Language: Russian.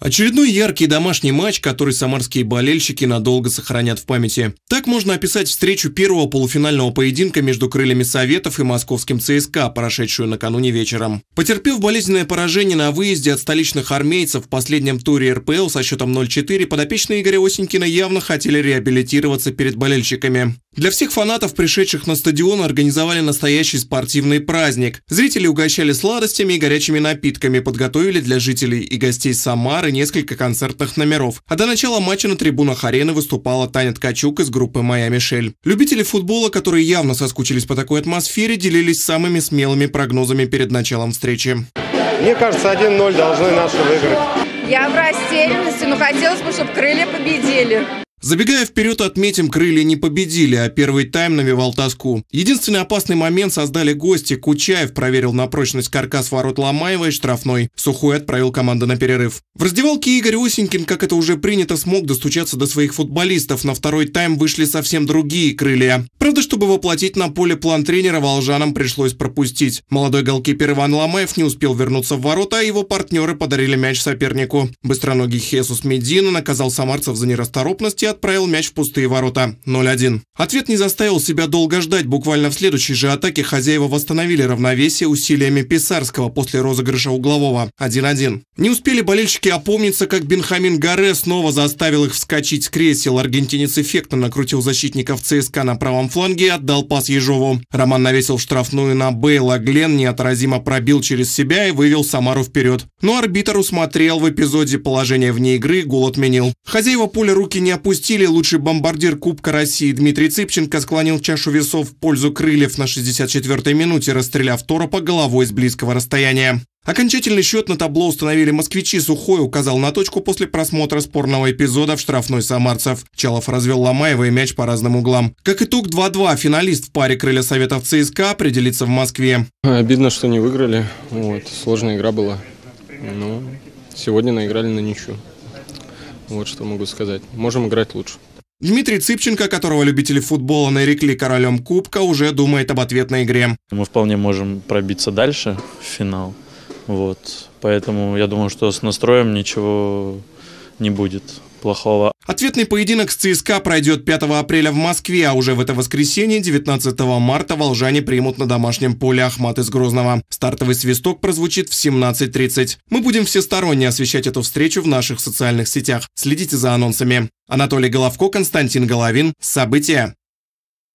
Очередной яркий домашний матч, который самарские болельщики надолго сохранят в памяти. Так можно описать встречу первого полуфинального поединка между крыльями Советов и московским ЦСКА, прошедшую накануне вечером. Потерпев болезненное поражение на выезде от столичных армейцев в последнем туре РПЛ со счетом 0-4, подопечные Игоря Осенькина явно хотели реабилитироваться перед болельщиками. Для всех фанатов, пришедших на стадион, организовали настоящий спортивный праздник. Зрители угощали сладостями и горячими напитками, подготовили для жителей и гостей Самары несколько концертных номеров. А до начала матча на трибунах арены выступала Таня Ткачук из группы «Моя Мишель». Любители футбола, которые явно соскучились по такой атмосфере, делились самыми смелыми прогнозами перед началом встречи. Мне кажется, 1-0 должны наши выиграть. Я в растерянности, но хотелось бы, чтобы крылья победили. Забегая вперед, отметим, крылья не победили, а первый тайм навевал тоску. Единственный опасный момент создали гости. Кучаев проверил на прочность каркас ворот Ломаева и штрафной. Сухой отправил команду на перерыв. В раздевалке Игорь Осенькин, как это уже принято, смог достучаться до своих футболистов. На второй тайм вышли совсем другие крылья. Правда, чтобы воплотить на поле план тренера, волжанам пришлось пропустить. Молодой голкипер Иван Ломаев не успел вернуться в ворота, а его партнеры подарили мяч сопернику. Быстроногий Хесус Медина наказал самарцев за нерасторопность отправил мяч в пустые ворота. 0-1. Ответ не заставил себя долго ждать. Буквально в следующей же атаке хозяева восстановили равновесие усилиями Писарского после розыгрыша углового. 1-1. Не успели болельщики опомниться, как Бенхамин Гаре снова заставил их вскочить с кресел. Аргентинец эффектно накрутил защитников ЦСКА на правом фланге и отдал пас Ежову. Роман навесил штрафную на Бейла. Глен неотразимо пробил через себя и вывел Самару вперед. Но арбитр усмотрел в эпизоде положение вне игры, гол отменил. Хозяева поля руки не опустили стиле Лучший бомбардир Кубка России Дмитрий Цыпченко склонил чашу весов в пользу крыльев на 64-й минуте, расстреляв Торопа головой с близкого расстояния. Окончательный счет на табло установили москвичи. Сухой указал на точку после просмотра спорного эпизода в штрафной самарцев. Чалов развел Ломаева и мяч по разным углам. Как итог 2-2. Финалист в паре крылья советов ЦСКА определится в Москве. Обидно, что не выиграли. Вот. Сложная игра была. Но ну, сегодня наиграли на ничью. Вот что могу сказать. Можем играть лучше. Дмитрий Цыпченко, которого любители футбола нарекли королем Кубка, уже думает об ответной игре. Мы вполне можем пробиться дальше в финал. Вот. Поэтому я думаю, что с настроем ничего не будет плохого. Ответный поединок с ЦСКА пройдет 5 апреля в Москве, а уже в это воскресенье, 19 марта, волжане примут на домашнем поле Ахмат из Грозного. Стартовый свисток прозвучит в 17.30. Мы будем всесторонне освещать эту встречу в наших социальных сетях. Следите за анонсами. Анатолий Головко, Константин Головин. События.